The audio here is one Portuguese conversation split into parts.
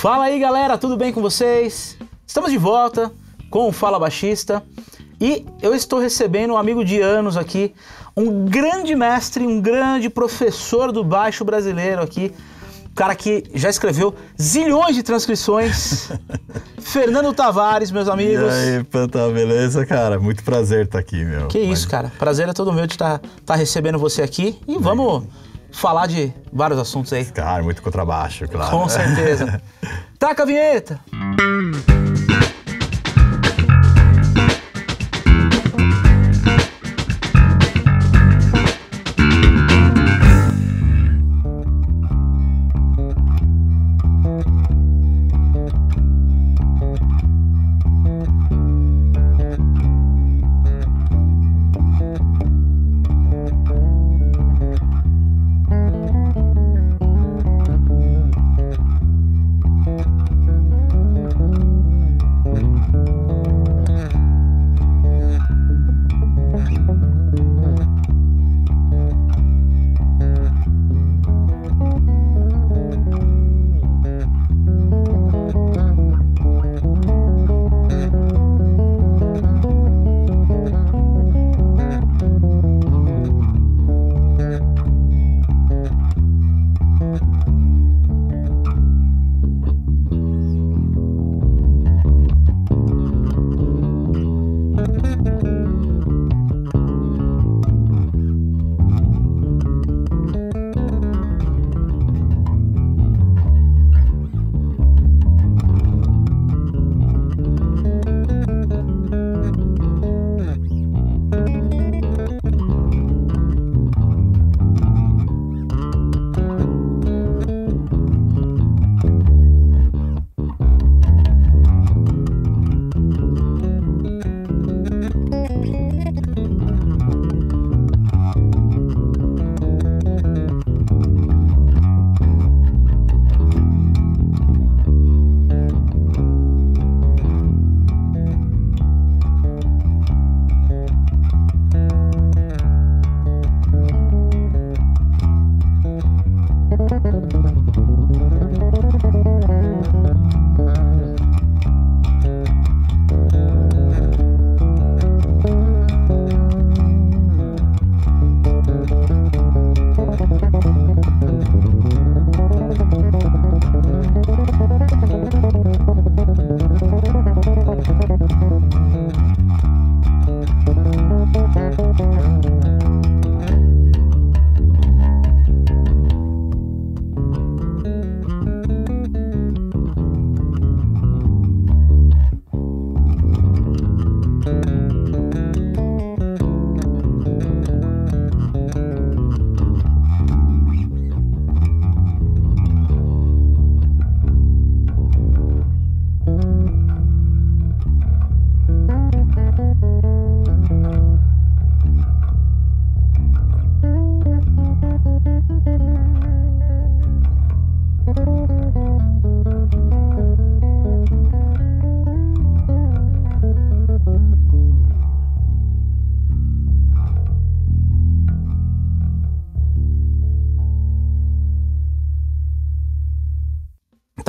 Fala aí galera, tudo bem com vocês? Estamos de volta com o Fala Baixista e eu estou recebendo um amigo de anos aqui, um grande mestre, um grande professor do baixo brasileiro aqui, cara que já escreveu zilhões de transcrições. Fernando Tavares, meus amigos. E aí, Pantá, beleza, cara? Muito prazer estar aqui, meu. Que Mas... isso, cara. Prazer é todo meu de estar tá, estar tá recebendo você aqui. E vamos, falar de vários assuntos aí. Claro, muito contrabaixo, claro. Com certeza. Taca a vinheta!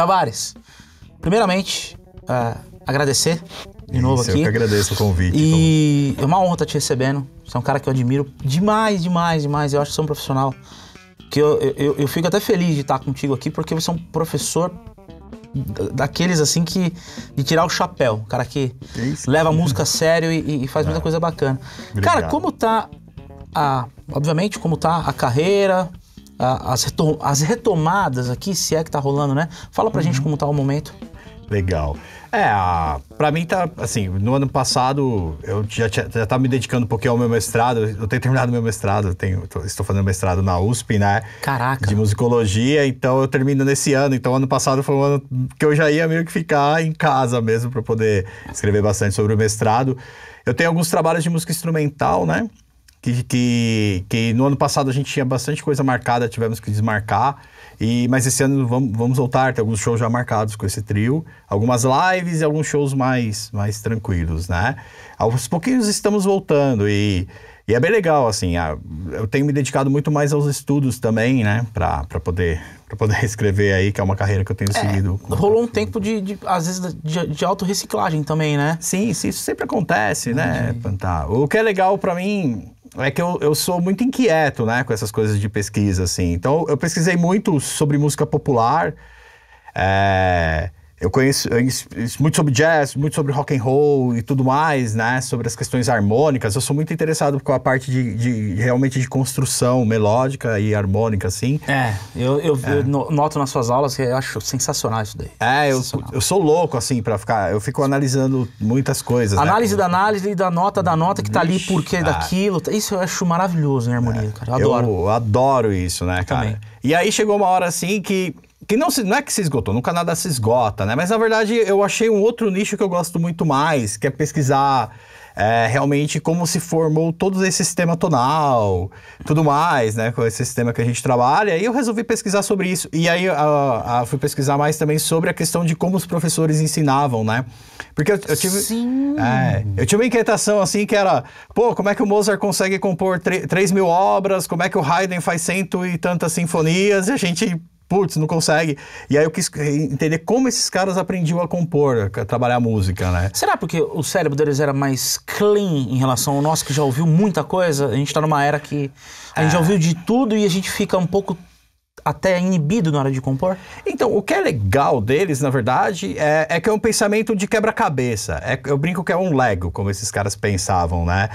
Tavares, primeiramente, uh, agradecer de novo Isso, aqui. Eu que agradeço o convite. E é uma honra estar te recebendo. Você é um cara que eu admiro demais, demais, demais. Eu acho que você é um profissional que eu, eu, eu fico até feliz de estar contigo aqui, porque você é um professor daqueles assim que de tirar o chapéu, um cara que Isso, leva a música a sério e, e faz muita ah. coisa bacana. Obrigado. Cara, como tá a, obviamente como tá a carreira, as, retom as retomadas aqui, se é que tá rolando, né? Fala pra uhum. gente como tá o momento. Legal. É, para mim tá assim, no ano passado eu já, já tava me dedicando um pouquinho ao meu mestrado, eu tenho terminado meu mestrado, tenho, tô, estou fazendo mestrado na USP, né? Caraca. De musicologia, então eu termino nesse ano, então ano passado foi um ano que eu já ia meio que ficar em casa mesmo para poder escrever bastante sobre o mestrado. Eu tenho alguns trabalhos de música instrumental, né? que, que, que, no ano passado a gente tinha bastante coisa marcada, tivemos que desmarcar. E, mas esse ano vamos, vamos voltar, tem alguns shows já marcados com esse trio, algumas lives e alguns shows mais, mais tranquilos, né? Aos pouquinhos estamos voltando e, e é bem legal, assim, a, eu tenho me dedicado muito mais aos estudos também, né? Pra, pra, poder, pra poder escrever aí, que é uma carreira que eu tenho é, seguido. Rolou um tempo de, de, às vezes, de, de autorreciclagem também, né? Sim, sim, isso sempre acontece, né, Pantar? O que é legal para mim é que eu, eu sou muito inquieto, né, com essas coisas de pesquisa, assim. Então, eu pesquisei muito sobre música popular, é, eu conheço muito sobre jazz, muito sobre rock and roll e tudo mais, né? Sobre as questões harmônicas. Eu sou muito interessado com a parte de, de realmente de construção melódica e harmônica, assim. É, eu, eu, é. eu noto nas suas aulas que eu acho sensacional isso daí. É, eu, eu sou louco, assim, para ficar. Eu fico analisando muitas coisas. Né? Análise né? da análise, da nota da nota que tá ali, porque ah. daquilo. Isso eu acho maravilhoso em harmonia, é. cara. Eu adoro. Eu adoro isso, né, cara? Também. E aí chegou uma hora assim que que não, se, não é que se esgotou, nunca nada se esgota, né? Mas na verdade eu achei um outro nicho que eu gosto muito mais, que é pesquisar é, realmente como se formou todo esse sistema tonal, tudo mais, né? Com esse sistema que a gente trabalha. E eu resolvi pesquisar sobre isso. E aí a, ah, a, ah, fui pesquisar mais também sobre a questão de como os professores ensinavam, né? Porque eu, eu tive. Sim. É, eu tive uma inquietação assim que era, pô, como é que o Mozart consegue compor 3 mil obras? Como é que o Haydn faz cento e tantas sinfonias? E a gente putz, não consegue. E aí eu quis entender como esses caras aprendiam a compor, a trabalhar música, né? Será porque o cérebro deles era mais clean em relação ao nosso, que já ouviu muita coisa? A gente tá numa era que a gente é. já ouviu de tudo e a gente fica um pouco até inibido na hora de compor? Então, o que é legal deles, na verdade, é, é que é um pensamento de quebra-cabeça. É, eu brinco que é um Lego, como esses caras pensavam, né?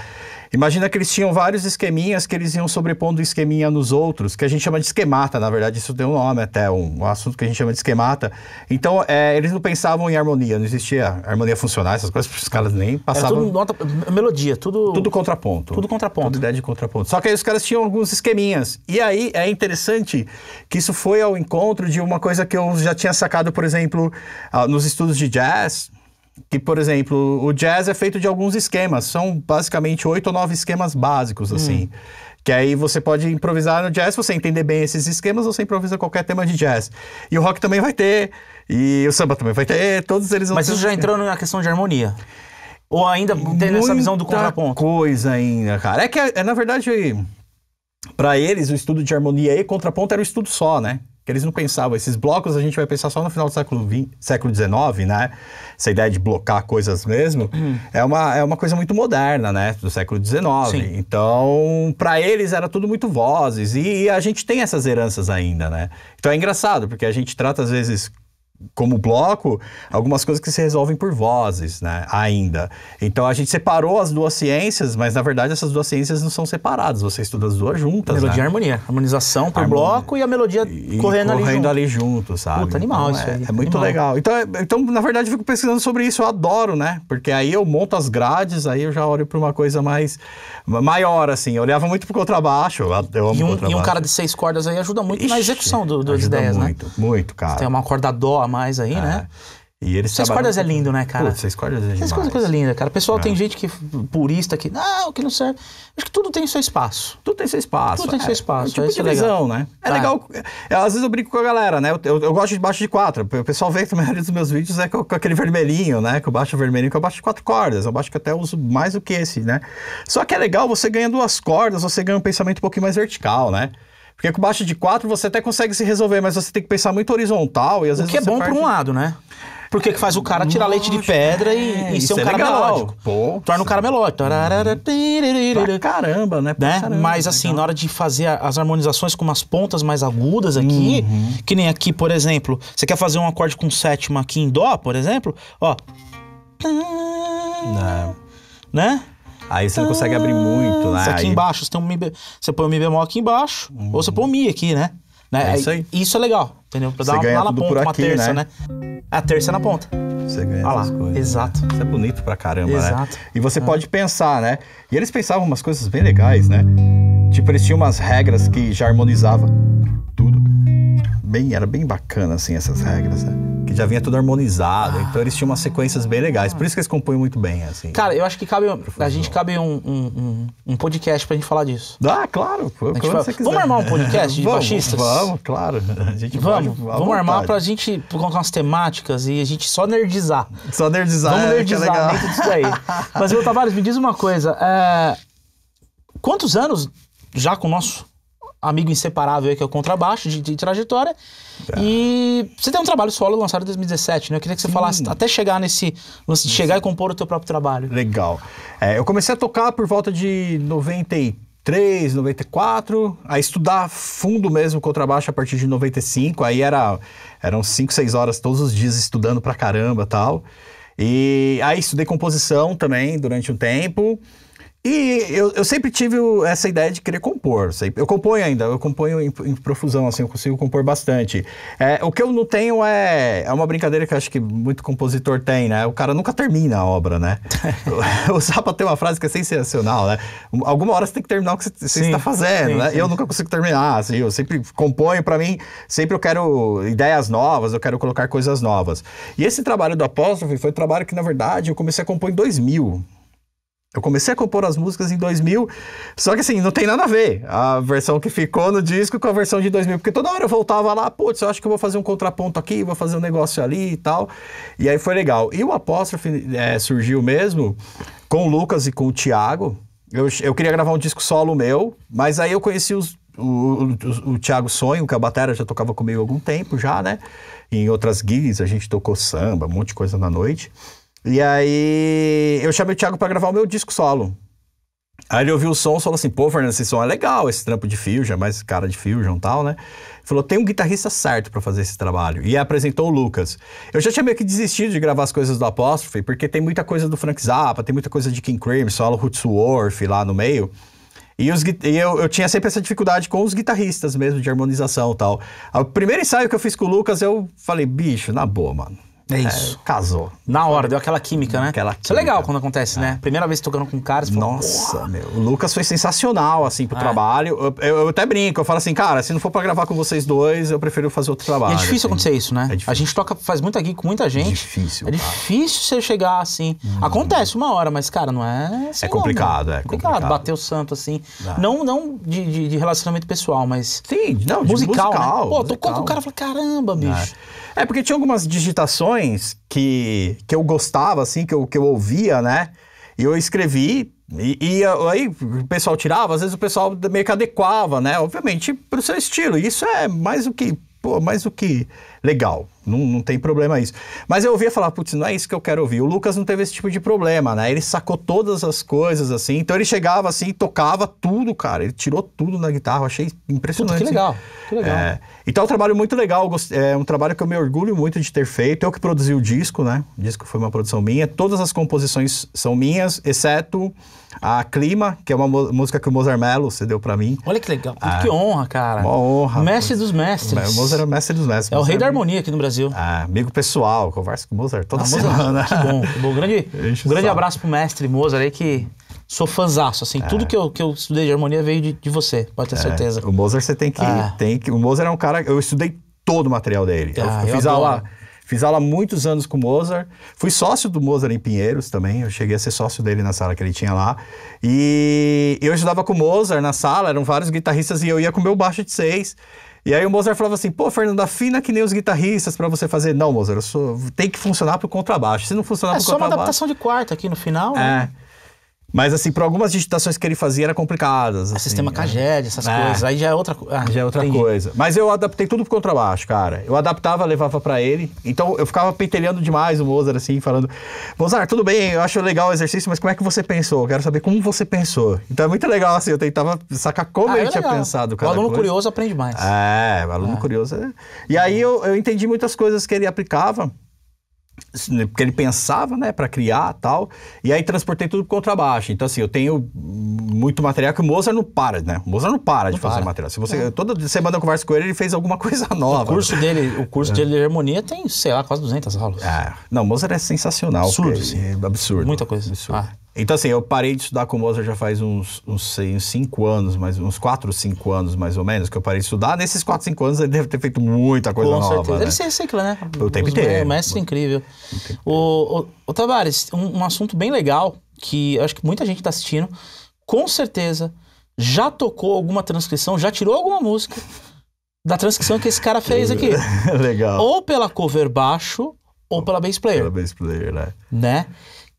Imagina que eles tinham vários esqueminhas que eles iam sobrepondo esqueminha nos outros, que a gente chama de esquemata, na verdade, isso tem um nome até, um, um assunto que a gente chama de esquemata. Então, é, eles não pensavam em harmonia, não existia harmonia funcional, essas coisas, os caras nem passavam. Era tudo nota, melodia, tudo. Tudo contraponto. Tudo contraponto. Tudo ideia de contraponto. Só que aí os caras tinham alguns esqueminhas. E aí é interessante que isso foi ao encontro de uma coisa que eu já tinha sacado, por exemplo, ah, nos estudos de jazz, que, por exemplo, o jazz é feito de alguns esquemas, são basicamente oito ou nove esquemas básicos, hum. assim. Hum. Que aí você pode improvisar no jazz, você entender bem esses esquemas, você improvisa qualquer tema de jazz. E o rock também vai ter, e o samba também vai ter, todos eles vão Mas isso ter... já entrou na questão de harmonia. Ou ainda tem essa visão do contraponto? coisa ainda, cara. É que, é, na verdade, para eles, o estudo de harmonia e contraponto era um estudo só, né? que eles não pensavam. Esses blocos a gente vai pensar só no final do século, 20, século XIX, né? Essa ideia de blocar coisas mesmo hum. é, uma, é uma coisa muito moderna, né? Do século XIX. Sim. Então, para eles era tudo muito vozes e, e, a gente tem essas heranças ainda, né? Então é engraçado, porque a gente trata às vezes como bloco, algumas coisas que se resolvem por vozes, né? Ainda. Então a gente separou as duas ciências, mas na verdade essas duas ciências não são separadas. Você estuda as duas juntas. Né? Melodia né? e harmonia. Harmonização por harmonia. bloco e a melodia e, correndo, e ali, correndo junto. ali junto, sabe? Puta, animal então, isso é, aí. É muito animal. legal. Então, é, então, na verdade, eu fico pesquisando sobre isso, eu adoro, né? Porque aí eu monto as grades, aí eu já olho para uma coisa mais maior, assim. Eu olhava muito pro contrabaixo. Eu amo e, um, contrabaixo. e um cara de seis cordas aí ajuda muito Ixi, na execução do, das ideias, muito, né? Muito, muito, cara. Você tem uma corda dó, mais aí, né? é. né? E eles seis cordas é lindo, né, cara? Putz, seis cordas é Seis cordas é coisa linda, cara. pessoal é. tem gente que purista que, não, que não serve. Acho que tudo tem seu espaço. Tudo tem seu espaço. Tudo tem é. seu espaço. É, tipo é né? É, é. legal. É, às vezes eu brinco com a galera, né? Eu, eu, eu gosto de baixo de quatro. O pessoal vê que a maioria dos meus vídeos é com, com, aquele vermelhinho, né? Que eu baixo vermelhinho, que eu baixo de quatro cordas. Eu baixo que até uso mais do que esse, né? Só que é legal, você ganha duas cordas, você ganha um pensamento um pouquinho mais vertical, né? Porque com baixo de 4 você até consegue se resolver, mas você tem que pensar muito horizontal e às o vezes. que é bom parte... por um lado, né? Porque que faz o cara tirar leite de pedra e, é, e ser um é cara é melódico. Torna o um cara melódico. Hum. Caramba, né? né? Caramba, Mas assim, legal. na hora de fazer as harmonizações com umas pontas mais agudas aqui, uhum. que nem aqui, por exemplo, você quer fazer um acorde com sétima aqui em dó, por exemplo, ó. Não. É. Né? Aí você não consegue abrir muito, né? Isso aqui aí... embaixo, você, tem um mi, você põe o um Mi bemol aqui embaixo, hum. ou você põe o um Mi aqui, né? né? É isso aí. Isso é legal, entendeu? Pra você dar uma, na ponta, aqui, uma terça, né? né? A terça é na ponta. Você ganha ah lá, coisas, né? Exato. Né? Isso é bonito pra caramba, né? exato. né? E você é. pode pensar, né? E eles pensavam umas coisas bem legais, né? Tipo, eles tinham umas regras que já harmonizava tudo. Bem, era bem bacana, assim, essas regras, né? já vinha tudo harmonizado. Ah. Então eles tinham umas ah. sequências bem legais. Por isso que eles compõem muito bem, assim. Cara, eu acho que cabe. A gente cabe um, um, um, podcast pra gente falar disso. Ah, claro. quiser. Vamos armar um podcast de vamos, baixistas? Vamos, claro. A gente vamos. Vai vamos armar pra gente colocar umas temáticas e a gente só nerdizar. Só nerdizar. Vamos é, é nerdizar é legal. dentro disso aí Mas, meu Tavares, me diz uma coisa. É... Quantos anos já com o nosso amigo inseparável que é o contrabaixo de, de trajetória. Ah. E você tem um trabalho solo lançado em 2017, né? Eu queria que você Sim. falasse até chegar nesse chegar e compor o teu próprio trabalho. Legal. É, eu comecei a tocar por volta de 93, 94, a estudar fundo mesmo contrabaixo a partir de 95. Aí era eram 5, 6 horas todos os dias estudando pra caramba, tal. E aí estudei composição também durante um tempo. E eu, eu sempre tive essa ideia de querer compor. Eu componho ainda, eu componho em, em profusão, assim, eu consigo compor bastante. É, o que eu não tenho é. É uma brincadeira que eu acho que muito compositor tem, né? O cara nunca termina a obra, né? o Zappa tem uma frase que é sensacional, né? Alguma hora você tem que terminar o que você, está fazendo, sim, né? Sim. Eu nunca consigo terminar, assim, eu sempre componho, para mim, sempre eu quero ideias novas, eu quero colocar coisas novas. E esse trabalho do Apóstrofe foi um trabalho que, na verdade, eu comecei a compor em 2000. Eu comecei a compor as músicas em 2000, só que assim, não tem nada a ver a versão que ficou no disco com a versão de 2000, porque toda hora eu voltava lá, putz, eu acho que eu vou fazer um contraponto aqui, vou fazer um negócio ali e tal. E aí foi legal. E o Apóstrofe é, surgiu mesmo com o Lucas e com o Thiago. Eu, eu queria gravar um disco solo meu, mas aí eu conheci os o, o, o, Thiago Sonho, que é a batera já tocava comigo há algum tempo já, né? em outras gigs a gente tocou samba, um monte de coisa na noite. E aí eu chamei o Thiago para gravar o meu disco solo. Aí ele ouviu o som e falou assim: pô, Fernando, esse som é legal, esse trampo de Fusion, é mais cara de Fusion e tal, né? Falou: tem um guitarrista certo para fazer esse trabalho. E apresentou o Lucas. Eu já tinha meio que desistido de gravar as coisas do Apóstrofe, porque tem muita coisa do Frank Zappa, tem muita coisa de King Crimson, Alan Hutsuworth lá no meio. E, os, e eu, eu, tinha sempre essa dificuldade com os guitarristas mesmo, de harmonização e tal. O primeiro ensaio que eu fiz com o Lucas, eu falei: bicho, na boa, mano é, é isso. É, casou. Na hora, deu aquela química, né? Aquela química. Isso é legal quando acontece, é. né? Primeira vez tocando com caras. Nossa, meu. O Lucas foi sensacional, assim, pro é. trabalho. Eu, eu, eu, até brinco, eu falo assim, cara, se não for pra gravar com vocês dois, eu prefiro fazer outro trabalho. E é difícil assim. acontecer isso, né? É A gente toca, faz muita gig com muita gente. É difícil. É cara. difícil você chegar assim. Hum. Acontece uma hora, mas, cara, não é. Assim, é complicado, não, é complicado. complicado. Bater o santo, assim. Não, não de, de, de, relacionamento pessoal, mas. Sim, não, musical. musical, né? Pô, musical. tocou com o cara e falei, caramba, é. bicho. É, porque tinha algumas digitações que, que eu gostava, assim, que eu, que eu ouvia, né? E eu escrevi, e, e, aí o pessoal tirava, às vezes o pessoal meio que adequava, né? Obviamente, para o seu estilo. E isso é mais do que, pô, mais do que legal. Não, não tem problema isso. Mas eu ouvia falar, putz, não é isso que eu quero ouvir. O Lucas não teve esse tipo de problema, né? Ele sacou todas as coisas, assim. Então ele chegava assim tocava tudo, cara. Ele tirou tudo na guitarra. Eu achei impressionante. Puta, que assim. legal, que legal. É, então é um trabalho muito legal. É um trabalho que eu me orgulho muito de ter feito. Eu que produzi o disco, né? O disco foi uma produção minha. Todas as composições são minhas, exceto a Clima, que é uma música que o Mozart Mello cedeu para mim. Olha que legal. é, que honra, cara. Uma honra. Mestre dos mestres. O Mozart é o mestre dos mestres. É o rei é da harmonia aqui no Brasil. Brasil. Ah, amigo pessoal, converso com o Mozart toda ah, semana. Que bom, que bom. Grande, um grande abraço pro mestre Mozart aí que sou fãzaço, assim, é. tudo que eu, que eu estudei de harmonia veio de, de você, pode ter é. certeza. O Mozart você tem que, ah. tem que... O Mozart é um cara... Eu estudei todo o material dele. Ah, eu, eu, eu fiz adoro. aula... Fiz aula muitos anos com o Mozart. Fui sócio do Mozart em Pinheiros também. Eu cheguei a ser sócio dele na sala que ele tinha lá. E e eu estudava com o Mozart na sala, eram vários guitarristas e eu ia com meu baixo de seis. E aí o Mozart falava assim: pô, Fernando, afina que nem os guitarristas para você fazer. Não, Mozart, sou... tem que funcionar pro contrabaixo. Se não funcionar é, pro contrabaixo. É só uma adaptação de quarta aqui no final. Né? É. Né? Mas, assim, para algumas digitações que ele fazia era complicadas. Ah, assim, sistema né? Caged, essas é. coisas. Aí já é outra, ah, já é outra coisa. Mas eu adaptei tudo pro contrabaixo, cara. Eu adaptava, levava para ele. Então eu ficava pentelhando demais o Mozart, assim, falando: Mozart, tudo bem, eu acho legal o exercício, mas como é que você pensou? Eu quero saber como você pensou. Então é muito legal, assim, eu tentava sacar como ah, ele é tinha pensado. Cada o aluno coisa. curioso aprende mais. É, o aluno é. curioso. É. E aí eu, eu entendi muitas coisas que ele aplicava. Né, porque ele pensava, né, para criar tal, e aí transportei tudo pro contrabaixo. Então, assim, eu tenho muito material que o Mozart não para, né? O Mozart não para não de fazer para. material. Se você, é. Toda semana eu converso com ele, ele fez alguma coisa nova. O curso dele, o curso é. dele de harmonia tem, sei lá, quase 200 aulas. É. Não, Mozart é sensacional. Absurdo, sim. É absurdo. Muita coisa. Absurdo. Ah. Então, assim, eu parei de estudar com Mozart já faz uns, uns, sei, uns cinco anos, mais uns quatro, cinco anos mais ou menos, que eu parei de estudar. Nesses quatro, cinco anos ele deve ter feito muita coisa com nova. Certeza. Né? Ele se recicla, né? O tempo Os, inteiro. O mestre incrível. O, o, o Tavares, um, um, assunto bem legal que acho que muita gente está assistindo, com certeza já tocou alguma transcrição, já tirou alguma música da transcrição que esse cara fez aqui. legal. Ou pela cover baixo ou pela bass player. Pela bass player, né? Né?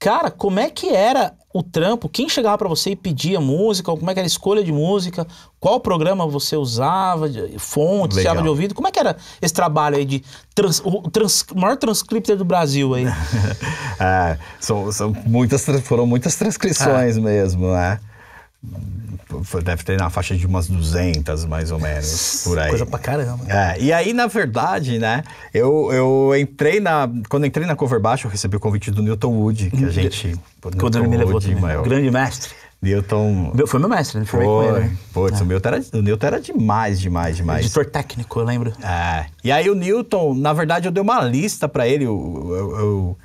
Cara, como é que era o trampo? Quem chegava para você e pedia música? Como é que era a escolha de música? Qual programa você usava? Fonte, chave de ouvido? Como é que era esse trabalho aí de trans, o trans, maior transcripter do Brasil aí? ah, são, são muitas, foram muitas transcrições é. mesmo, né? deve ter na faixa de umas 200, mais ou menos, por aí. Coisa pra caramba. É, e aí, na verdade, né, eu, eu entrei na... Quando entrei na Cover Baixo, eu recebi o convite do Newton Wood, que a uhum. gente... Quando ele me levou Wood, grande mestre. Newton... Meu, foi meu mestre, né? Foi, foi ele, né? Putz, é. o, Newton era, o Newton era demais, demais, demais. Editor técnico, eu lembro. É. E aí o Newton, na verdade, eu dei uma lista para ele, eu, eu, eu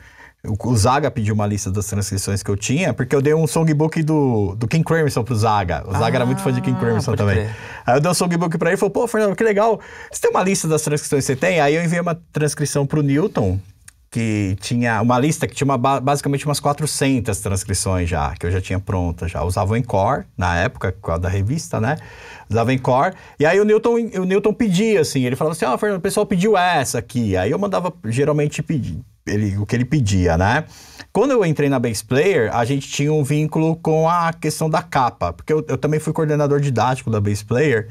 o, Zaga pediu uma lista das transcrições que eu tinha, porque eu dei um songbook do, do King Crimson pro Zaga. O Zaga ah, era muito fã de King ah, Crimson também. Aí eu dei um songbook pra ele e falou: pô, Fernando, que legal. Você tem uma lista das transcrições que você tem? Aí eu enviei uma transcrição pro Newton, que tinha uma lista que tinha uma, basicamente umas 400 transcrições já, que eu já tinha pronta já. Usava o Encore, na época, da revista, né? Usava Encore. E aí o Newton, o Newton pedia, assim, ele falava assim, ó, oh, Fernando, o pessoal pediu essa aqui. Aí eu mandava, geralmente, pedir ele, o que ele pedia, né? Quando eu entrei na Bass Player, a gente tinha um vínculo com a questão da capa, porque eu, eu também fui coordenador didático da Bass Player.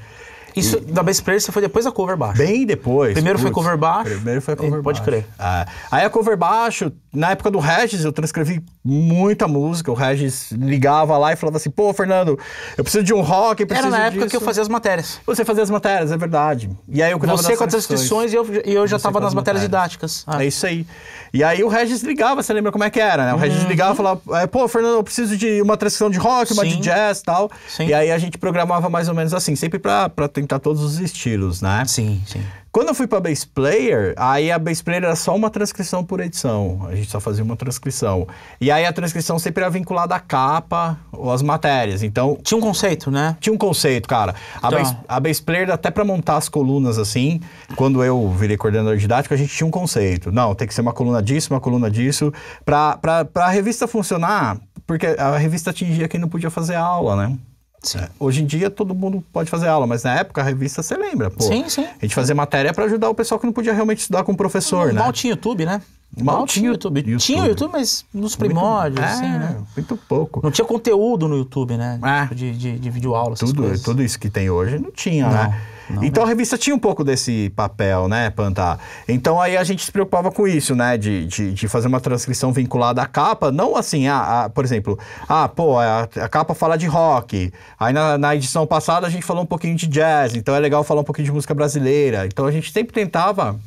Isso e... da Best Player você foi depois da cover baixo? Bem depois. Primeiro putz, foi cover baixo. Primeiro foi é, cover pode baixo. Pode crer. Ah, aí a cover baixo, na época do Regis, eu transcrevi muita música. O Regis ligava lá e falava assim: pô, Fernando, eu preciso de um rock, eu preciso. Era na época disso. que eu fazia as matérias. Você fazia as matérias, é verdade. E aí eu cuidava Você das com as inscrições e eu, e eu já estava nas matérias, matérias didáticas. Ah. É isso aí. E aí o Regis ligava, você lembra como é que era, né? O uhum. Regis ligava e falava: é, pô, Fernando, eu preciso de uma transcrição de rock, Sim. uma de jazz e tal. Sim. E aí a gente programava mais ou menos assim, sempre para tentar tá todos os estilos, né? Sim, sim. Quando eu fui para Bass Player, aí a Bass Player era só uma transcrição por edição. A gente só fazia uma transcrição. E aí a transcrição sempre era vinculada à capa ou às matérias. Então. Tinha um conceito, né? Tinha um conceito, cara. A, então. Bass, a Bass Player, até para montar as colunas assim, quando eu virei coordenador didático, a gente tinha um conceito. Não, tem que ser uma coluna disso, uma coluna disso. Para a revista funcionar, porque a revista atingia quem não podia fazer aula, né? Sim. É, hoje em dia todo mundo pode fazer aula, mas na época a revista você lembra, pô. Sim, sim. A gente fazia matéria para ajudar o pessoal que não podia realmente estudar com o professor, né? Mal tinha YouTube, né? Mal, Mal tinha YouTube. YouTube. Tinha YouTube, mas nos primórdios, muito, é, assim, né? Muito pouco. Não tinha conteúdo no YouTube, né? É. Tipo de, de, de videoaula, tudo, coisas. Tudo isso que tem hoje não tinha, não. né? Não então mesmo. Né? a revista tinha um pouco desse papel, né, Pantá? Então aí a gente se preocupava com isso, né? De, de, de fazer uma transcrição vinculada à capa, não assim, a, a por exemplo, ah, pô, a, a, capa fala de rock. Aí na, na, edição passada a gente falou um pouquinho de jazz, então é legal falar um pouquinho de música brasileira. Então a gente sempre tentava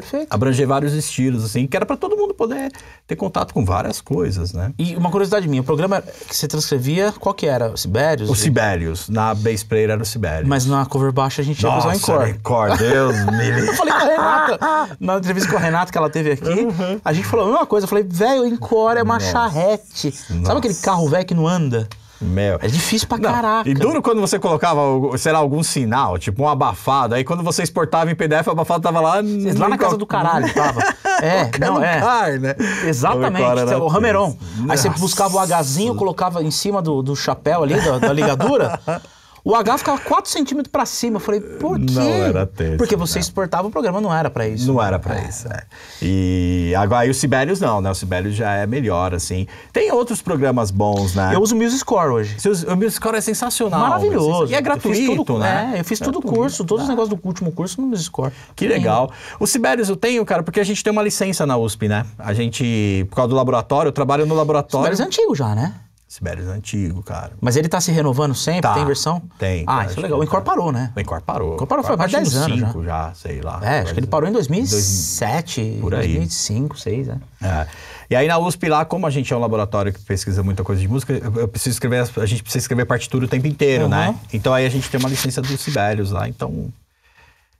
Perfeito. Abranger vários estilos, assim, que era para todo mundo poder ter contato com várias coisas, né? E uma curiosidade minha, o programa que você transcrevia, qual que era? O Sibérios? O Sibérios. Na bass player era o Sibérios. Mas na cover baixa a gente ia usar o Encore. Encore, Deus me Eu falei com a Renata, na entrevista com a Renata que ela teve aqui, uhum. a gente falou a mesma coisa. Eu falei, velho, Encore é uma Nossa. charrete. Nossa. Sabe aquele carro velho que não anda? Mel. É difícil pra não, caraca. E duro quando você colocava, sei lá, algum sinal, tipo um abafado. Aí quando você exportava em PDF, o abafado tava lá. lá na casa do caralho tava. É, não, é. né? Exatamente. O é Rameron. Aí você buscava o Hzinho, colocava em cima do, do chapéu ali, da, da ligadura. O H ficava 4 centímetros para cima. Eu falei, por quê? Não era texto. Porque né? você exportava o programa, não era para isso. Não era para é. isso, é. E agora e o Sibelius não, né? O Sibelius já é melhor, assim. Tem outros programas bons, né? Eu uso o MuseScore hoje. o MuseScore é sensacional. Maravilhoso. E é gratuito, tudo, né? É, eu fiz tudo todo o curso, todos tá. os negócios do último curso no MuseScore. Que legal. O Sibelius eu tenho, cara, porque a gente tem uma licença na USP, né? A gente, por causa do laboratório, eu trabalho no laboratório. O Sibelius é antigo já, né? Sibelius é antigo, cara. Mas ele tá se renovando sempre? Tá, tem versão? Tem. Ah, isso é legal. O Encore é. parou, né? O Encore parou. O Encore parou, foi mais de 10 anos já. já. sei lá. É, acho que ele parou em 2007, assim. dois, por aí. 2005, 2006, né? É. E aí na USP lá, como a gente é um laboratório que pesquisa muita coisa de música, eu preciso escrever, a gente precisa escrever partitura o tempo inteiro, né? uhum. né? Então aí a gente tem uma licença do Sibelius lá, então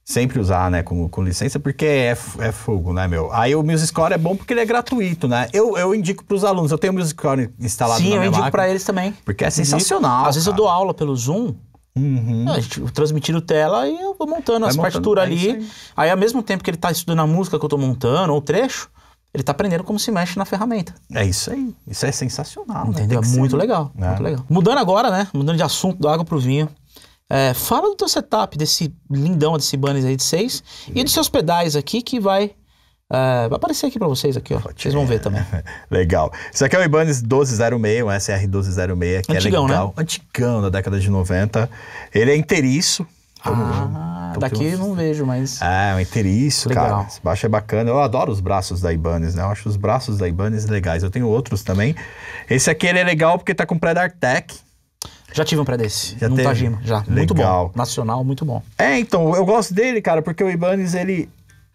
sempre usar, né, com, com licença, porque é, é fogo, né, meu? Aí o MusicScore é bom porque ele é gratuito, né? Eu, eu indico os alunos, eu tenho o MusicScore instalado Sim, na minha Sim, eu indico para eles também. Porque é uhum. sensacional, Às vezes eu dou aula pelo Zoom, Uhum. A gente transmitindo tela e eu vou montando Vai as partituras é ali. Aí. aí, ao mesmo tempo que ele está estudando a música que eu estou montando, ou trecho, ele está aprendendo como se mexe na ferramenta. É isso aí. Isso é sensacional. Né? Entendeu? Né? É muito, ser, legal, é. muito legal. Mudando agora, né? Mudando de assunto da água para o vinho. É, fala do teu setup, desse lindão, desse banner aí de 6 e dos seus pedais aqui que vai Uh, vai aparecer aqui para vocês aqui, ó. Vocês vão ver também. legal. Isso aqui é o Ibanez 1206, um SR1206, que é Antigão, é legal. Né? Antigão, da década de 90. Ele é inteiriço. Ah, daqui eu não vejo, mas... É, é um inteiriço, legal. cara. Esse baixo é bacana. Eu adoro os braços da Ibanez, né? Eu acho os braços da Ibanez legais. Eu tenho outros também. Esse aqui, ele é legal porque tá com pré-Dartec. Já tive um pré desse. Já teve? Tajima, já. Legal. Muito bom. Nacional, muito bom. É, então, eu gosto dele, cara, porque o Ibanez, ele,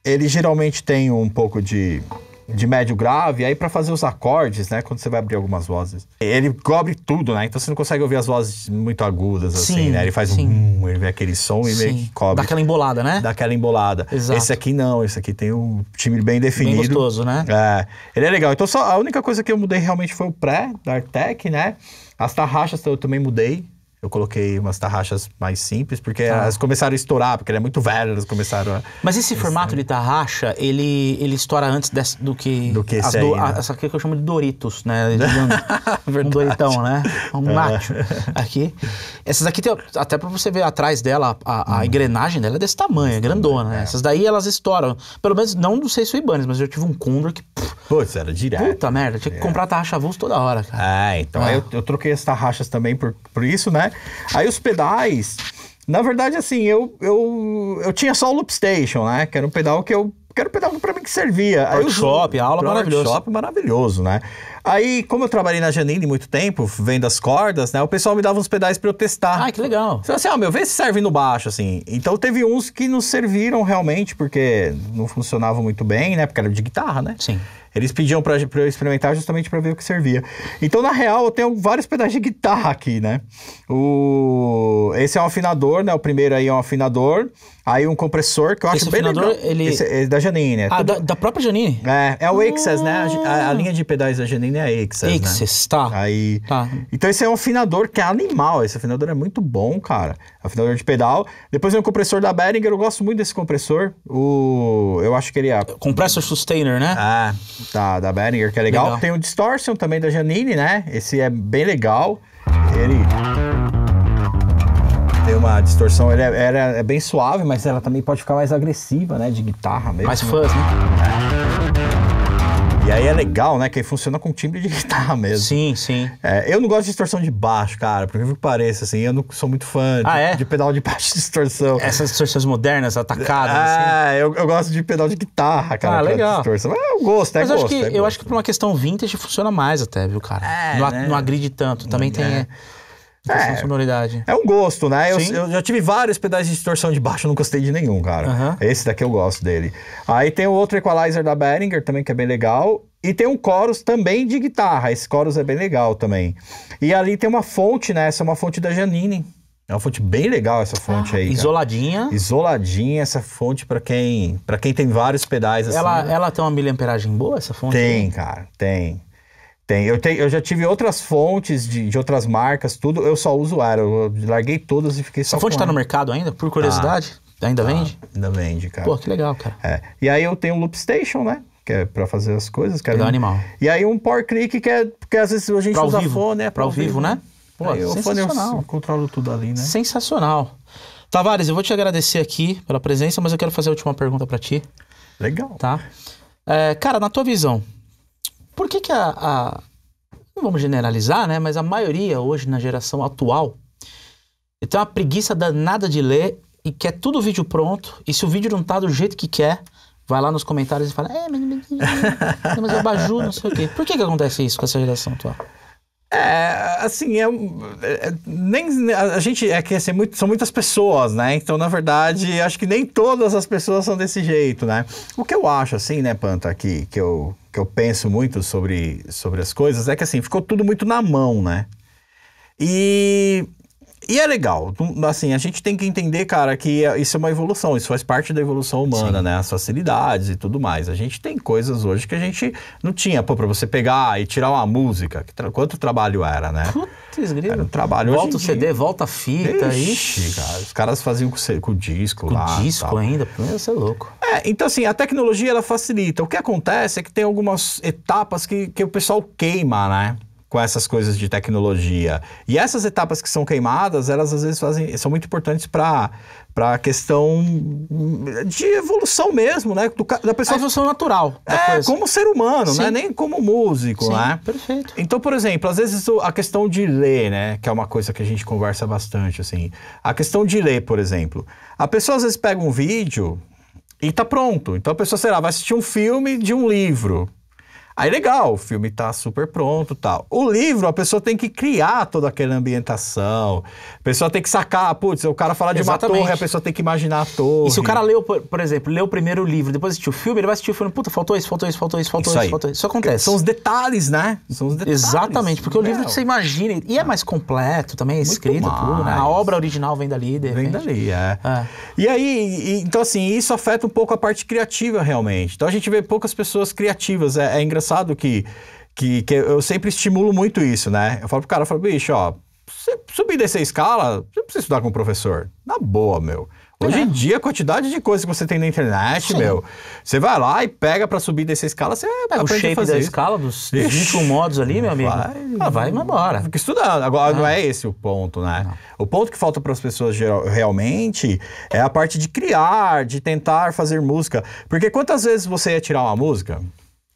ele geralmente tem um pouco de, de médio grave, aí para fazer os acordes, né, quando você vai abrir algumas vozes. Ele cobre tudo, né, então você não consegue ouvir as vozes muito agudas, assim, sim, assim, né, ele faz sim. um, ele vê aquele som e sim. meio que cobre. Daquela embolada, né? Daquela embolada. Exato. Esse aqui não, esse aqui tem um timbre bem definido. Bem gostoso, né? É, ele é legal. Então só, a única coisa que eu mudei realmente foi o pré, da Artec, né, as tarraxas eu também mudei. Eu coloquei umas tarraxas mais simples, porque ah. elas começaram a estourar, porque ele é muito velho, elas começaram a... Mas esse formato de é. tarraxa, ele, ele estoura antes do que... Do que esse do, aí, né? Essa aqui que eu chamo de Doritos, né? De um, um Doritão, né? Um é. nacho aqui. Essas aqui, tem, até pra você ver atrás dela, a, a hum. engrenagem dela é desse tamanho, é grandona, né? É. Essas daí, elas estouram. Pelo menos, não do sei se Ibanez, mas eu tive um Condor que... Pff, era direto. Puta merda, tinha que é. comprar tarraxa avulso toda hora, cara. Ah, então ah. eu, eu troquei as tarraxas também por, por isso, né? Aí os pedais, na verdade, assim, eu, eu, eu tinha só o Loop Station, né? Que era um pedal que eu. Que era um pedal para mim que servia. Workshop, eu, aula maravilhoso. Workshop maravilhoso, né? Aí, como eu trabalhei na Janine muito tempo, vendo as cordas, né? O pessoal me dava uns pedais para eu testar. Ah, que legal. Então, assim, ó, ah, meu, vê se serve no baixo, assim. Então, teve uns que não serviram realmente, porque não funcionava muito bem, né? Porque era de guitarra, né? Sim. Eles pediam pra, eu experimentar justamente para ver o que servia. Então, na real, eu tenho vários pedaços de guitarra aqui, né? O... Esse é um afinador, né? O primeiro aí é um afinador. Aí um compressor que eu esse acho bem legal. Ele... Esse, esse é da Janine. É ah, tudo... da, da, própria Janine? É, é o Excess, ah. né? A, a, ah. linha de pedais da Janine é Excess, Excess, né? tá. Aí... Tá. Então esse é um afinador que é animal. Esse afinador é muito bom, cara. Afinador de pedal. Depois vem um compressor da Behringer. Eu gosto muito desse compressor. O... Eu acho que ele é... Compressor Sustainer, né? Ah. É da, da Behringer, que é legal. legal. Tem o Distortion também da Janine, né? Esse é bem legal. Ele tem uma distorção, ele é, é, é bem suave, mas ela também pode ficar mais agressiva, né? De guitarra mesmo. Mais fuzz, né? E aí é legal, né? Que aí funciona com timbre de guitarra mesmo. Sim, sim. É, eu não gosto de distorção de baixo, cara, por que pareça, assim. Eu não sou muito fã de, ah, é? de pedal de baixo de distorção. Essas distorções modernas, atacadas, ah, assim. É, eu, eu gosto de pedal de guitarra, cara. Ah, legal. Distorção. É, eu gosto, é Mas gosto, acho que, é gosto. eu acho que por uma questão vintage funciona mais até, viu, cara? É, não, né? não agride tanto. Também é. tem... É, sonoridade. É um gosto, né? Eu, eu, já tive vários pedais de distorção de baixo, não gostei de nenhum, cara. Uhum. Esse daqui eu gosto dele. Aí tem o outro equalizer da Behringer também, que é bem legal. E tem um chorus também de guitarra. Esse chorus é bem legal também. E ali tem uma fonte, né? Essa é uma fonte da Janine. É uma fonte bem legal essa fonte ah, aí. Cara. Isoladinha. Isoladinha essa fonte para quem para quem tem vários pedais assim. Ela, ela tem uma miliamperagem boa essa fonte? Tem, aí? cara, tem. Tem. Eu, tenho, eu já tive outras fontes de, de outras marcas, tudo. Eu só uso ar. Eu larguei todas e fiquei só. Tá a fonte está no mercado ainda, por curiosidade? Tá. Ainda tá, vende? ainda vende, cara. Pô, que legal, cara. É. E aí eu tenho um Loop Station, né? Que é pra fazer as coisas. Que é animal. E aí um Power Click, que é. Porque às vezes a gente pra usa vivo. fone, né? Pra, pra ao vivo, vivo, né? Pô, aí, é, sensacional. Fone, eu controlo tudo ali, né? Sensacional. Tavares, eu vou te agradecer aqui pela presença, mas eu quero fazer a última pergunta para ti. Legal. Tá? É, cara, na tua visão, por que, que a, a, Não vamos generalizar, né? Mas a maioria hoje, na geração atual, tem uma preguiça danada de ler e quer tudo o vídeo pronto. E se o vídeo não tá do jeito que quer, vai lá nos comentários e fala: É, mas, é mas eu baju, não sei o quê. Por que, que acontece isso com essa geração atual? É, assim, é, é, nem a, gente é que assim, é muito, são muitas pessoas, né? Então, na verdade, acho que nem todas as pessoas são desse jeito, né? O que eu acho, assim, né, Panta, aqui, que eu, que eu penso muito sobre, sobre as coisas é que assim, ficou tudo muito na mão, né? E e é legal, assim, a gente tem que entender, cara, que é, isso é uma evolução, isso faz parte da evolução humana, Sim. né? As facilidades e tudo mais. A gente tem coisas hoje que a gente não tinha, pô, pra você pegar e tirar uma música, tra... quanto trabalho era, né? Putz, grilo. Era um trabalho. Volta o CD, dia... volta a fita, ixi, ixi. Cara, os caras faziam com, com o disco com lá. Com disco tal. ainda, isso é louco. É, então assim, a tecnologia, ela facilita. O que acontece é que tem algumas etapas que, que o pessoal queima, né? com essas coisas de tecnologia. E essas etapas que são queimadas, elas às vezes fazem, são muito importantes para para a questão de evolução mesmo, né? Do, da pessoa. A evolução natural. é, coisa. como ser humano, né? Sim. né? Nem como músico, Sim, né? Perfeito. Então, por exemplo, às vezes a questão de ler, né? Que é uma coisa que a gente conversa bastante, assim. A questão de ler, por exemplo. A pessoa às vezes pega um vídeo e tá pronto. Então a pessoa, sei lá, vai assistir um filme de um livro. Aí legal, o filme está super pronto tal. O livro, a pessoa tem que criar toda aquela ambientação. A pessoa tem que sacar, putz, o cara fala de Exatamente. uma torre, a pessoa tem que imaginar a torre. E se o cara leu, por, exemplo, leu primeiro o livro, depois assistiu o filme, ele vai assistir o filme, puta, faltou isso, faltou isso, faltou isso, faltou isso, isso, faltou isso. Isso acontece. São os detalhes, né? São os detalhes. Exatamente, porque o livro que você imagina, e é ah. mais completo também, é escrito, tudo, né? A obra original vem dali, de Vem dali, é. é. E aí, então assim, isso afeta um pouco a parte criativa realmente. Então a gente vê poucas pessoas criativas, é, é engraçado engraçado que, que, que eu sempre estimulo muito isso, né? Eu falo pro cara, eu falo, bicho, ó, você subir dessa escala, você precisa estudar com um professor. Na boa, meu. Hoje em é. dia, a quantidade de coisas que você tem na internet, Sim. meu. Você vai lá e pega para subir dessa escala, você é, O shape da isso. escala, dos, 21 modos ali, meu amigo. Vai, ah, vai embora. Fica estudando. Agora, ah. não é esse o ponto, né? Não. O ponto que falta para as pessoas geral, realmente é a parte de criar, de tentar fazer música. Porque quantas vezes você ia tirar uma música?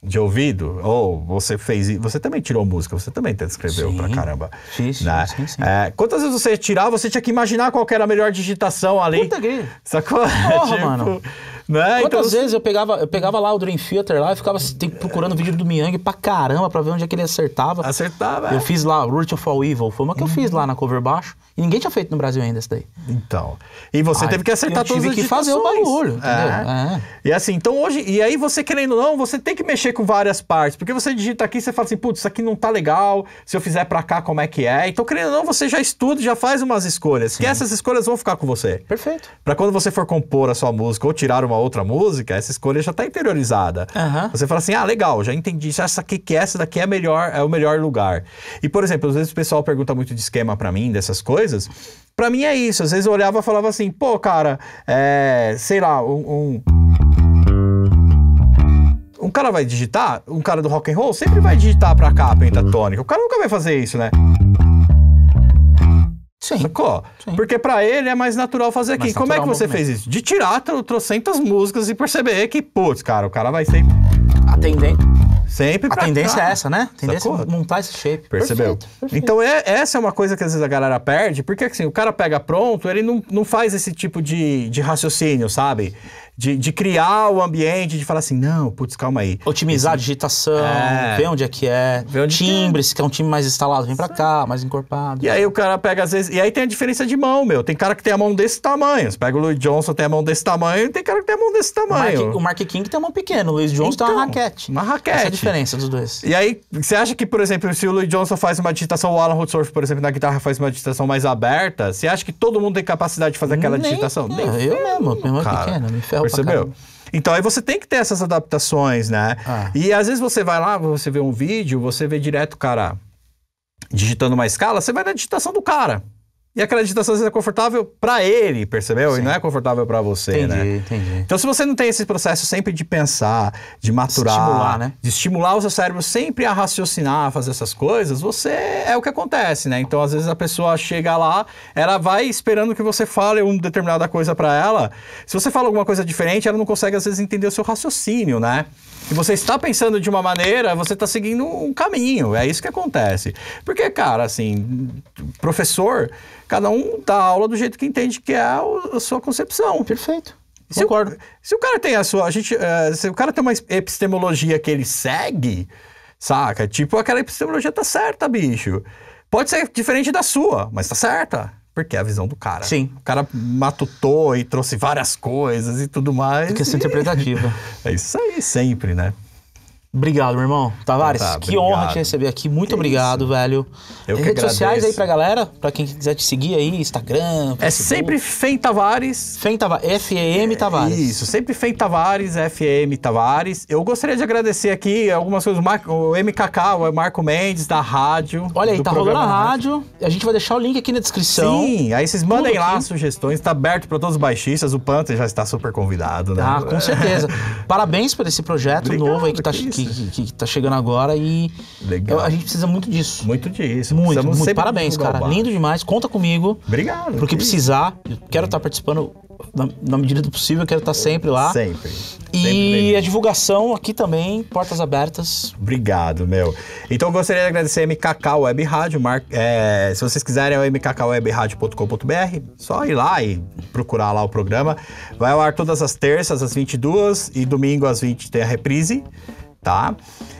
de ouvido, ou você fez, você também tirou música, você também escreveu sim, pra caramba. Sim, sim, né? sim, sim. É, quantas vezes você tirava, você tinha que imaginar qual era a melhor digitação ali. Puta que... Sacou? Porra, tipo, mano. Né? Então Quantas então... vezes eu pegava, eu pegava lá o Dream Theater lá e ficava assim, tem, procurando vídeo do Miang pra caramba pra ver onde é que ele acertava. Acertava. Eu é. fiz lá Root of All Evil, foi uma que eu fiz lá uhum. na cover baixo. E ninguém tinha feito no Brasil ainda isso daí. Então. E você teve que acertar tudo Eu tive que fazer o barulho, é. entendeu? É. É. E assim, então hoje... E aí você querendo ou não, você tem que mexer com várias partes. Porque você digita aqui e você fala assim, putz, isso aqui não tá legal. Se eu fizer pra cá, como é que é? Então querendo ou não, você já estuda, já faz umas escolhas. Sim. Que essas escolhas vão ficar com você. Perfeito. Pra quando você for compor a sua música ou tirar uma uma outra música, essa escolha já está interiorizada. Uhum. Você fala assim, ah, legal, já entendi, já saquei que é essa daqui é melhor, é o melhor lugar. E, por exemplo, às vezes o pessoal pergunta muito de esquema para mim, dessas coisas. Para mim é isso, às vezes eu olhava e falava assim, pô, cara, é, sei lá, um... um um cara vai digitar, um cara do rock and roll sempre vai digitar pra cá pentatônica. O cara nunca vai fazer isso, né? Sacou? Sim. Porque para ele é mais natural fazer aqui. Mais Como é que você movimento. fez isso? De tirar tro trocentas músicas e perceber que, putz, cara, o cara vai sempre. atendendo Sempre A tendência cá. é essa, né? A tendência é Sacou? é montar esse shape. Percebeu? Perfeito, perfeito. Então, é, essa é uma coisa que às vezes a galera perde, porque assim, o cara pega pronto, ele não, não faz esse tipo de, de raciocínio, sabe? de, de, criar o ambiente, de falar assim, não, putz, calma aí. Otimizar Esse... a digitação, é. ver onde é que é. Ver onde é. Timbre, se quer é um time mais instalado, vem pra Sim. cá, mais encorpado. E aí o cara pega, às vezes. E aí tem a diferença de mão, meu. Tem cara que tem a mão desse tamanho. Você pega o Luiz Johnson, tem a mão desse tamanho, e tem cara que tem a mão desse tamanho. O Mark, o Mark King tem a mão pequena, o Luiz Johnson então, tem uma então, raquete. Uma raquete. Essa é a diferença dos dois. E aí, você acha que, por exemplo, se o Luiz Johnson faz uma digitação, o Alan Hutsorf, por exemplo, na guitarra faz uma digitação mais aberta, você acha que todo mundo tem capacidade de fazer aquela Nem, digitação? É, Nem eu mesmo, minha mão é pequena, me ferro Percebeu? Então aí você tem que ter essas adaptações, né? Ah. E às vezes você vai lá, você vê um vídeo, você vê direto o cara digitando uma escala, você vai na digitação do cara. E acredita, às vezes é confortável para ele, percebeu? Sim. E não é confortável para você, né? entendi, né? Entendi, Então, se você não tem esse processo sempre de pensar, de maturar, estimular, né? de estimular o seu cérebro sempre a raciocinar, a fazer essas coisas, você é o que acontece, né? Então, às vezes a pessoa chega lá, ela vai esperando que você fale uma determinada coisa para ela. Se você fala alguma coisa diferente, ela não consegue às vezes entender o seu raciocínio, né? que você está pensando de uma maneira, você está seguindo um caminho. É isso que acontece. Porque, cara, assim, professor, cada um dá aula do jeito que entende que é a sua concepção. Perfeito. Se Concordo. O, se o cara tem a sua. A gente, uh, se o cara tem uma epistemologia que ele segue, saca? Tipo, aquela epistemologia tá certa, bicho. Pode ser diferente da sua, mas tá certa. Porque é a visão do cara. Sim. O cara matutou e trouxe várias coisas e tudo mais. Tem que é ser interpretativa. É isso aí, sempre, né? Obrigado, meu irmão. Tavares, tá, tá, que obrigado. honra te receber aqui. Muito que obrigado, isso. velho. Eu redes agradeço. sociais aí pra galera, pra quem quiser te seguir aí, Instagram. É Facebook. É sempre Fem Tavares. Fem Tavares, é, Tavares. Isso, sempre Fem Tavares, FEM Tavares. Eu gostaria de agradecer aqui algumas coisas, o MKK, o Marco Mendes, da rádio. Olha aí, tá rolando a rádio. A gente vai deixar o link aqui na descrição. Sim, aí vocês mandem Tudo lá aqui. sugestões, tá aberto pra todos os baixistas. O Panther já está super convidado, né? Ah, com certeza. Parabéns por esse projeto obrigado, novo aí que tá. Que que, que, que tá chegando agora e Legal. a gente precisa muito disso. Muito disso. Muito, muito. Parabéns, cara. Bar. Lindo demais. Conta comigo. Obrigado. Porque que precisar. Eu quero estar tá participando na, na, medida do possível, eu quero estar tá sempre lá. Sempre. E a divulgação aqui também, portas abertas. Obrigado, meu. Então eu gostaria de agradecer a MKK Web Rádio. Mar... É, se vocês quiserem, é o mkkwebradio.com.br. Só ir lá e procurar lá o programa. Vai ao ar todas as terças às 22 e domingo às 20 tem a reprise tá?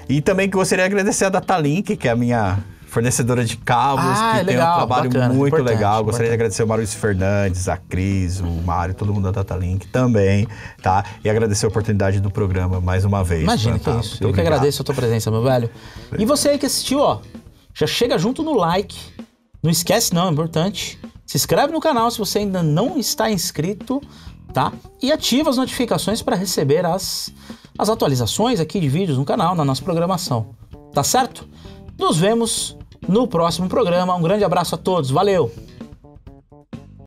E também gostaria de agradecer a Datalink, que é a minha fornecedora de cabos, ah, que legal, tem um trabalho bacana, muito legal. Gostaria de agradecer o Maurício Fernandes, a Cris, o Mário, todo mundo da Datalink também, tá? E agradecer a oportunidade do programa mais uma vez. Imagina né, que tá, isso. Eu obrigado. que agradeço a tua presença, meu velho. E você aí que assistiu, ó, já chega junto no like. Não esquece não, é importante. Se inscreve no canal se você ainda não está inscrito, tá? E ativa as notificações para receber as as atualizações aqui de vídeos no canal, na nossa programação. Tá certo? Nos vemos no próximo programa. Um grande abraço a todos. Valeu!